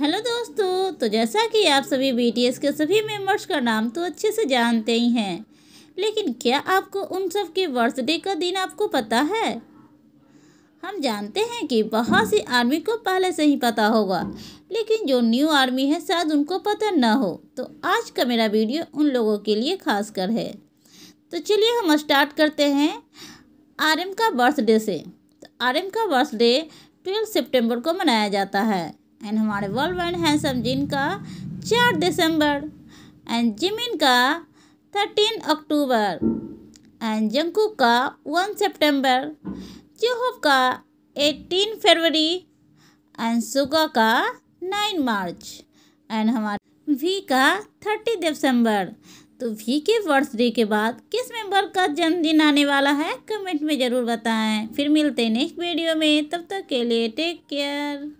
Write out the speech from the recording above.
hello दोस्तों तो जैसा कि आप सभी बीटीएस के सभी मेंबर्स का नाम तो अच्छे से जानते ही हैं लेकिन क्या आपको उन सब के बर्थडे का दिन आपको पता है हम जानते हैं कि बहुत सी आर्मी को पहले से ही पता होगा लेकिन जो न्यू आर्मी है शायद उनको पता ना हो तो आज का मेरा वीडियो उन लोगों के लिए खास कर है तो चलिए हम स्टार्ट करते हैं आर का बर्थडे से तो आर का बर्थडे ट्वेल्थ सेप्टेम्बर को मनाया जाता है एंड हमारे वर्ल्ड वाइड हैंडसम जिन का चार दिसंबर एंड जिमिन का थर्टीन अक्टूबर एंड जंकू का वन सेप्टेम्बर जूहब का एटीन फरवरी एंड सुगा का नाइन मार्च एंड हमारे वी का थर्टी दिसंबर तो वी के बर्थडे के बाद किस मेंबर का जन्मदिन आने वाला है कमेंट में ज़रूर बताएं फिर मिलते हैं नेक्स्ट वीडियो में तब तक के लिए टेक केयर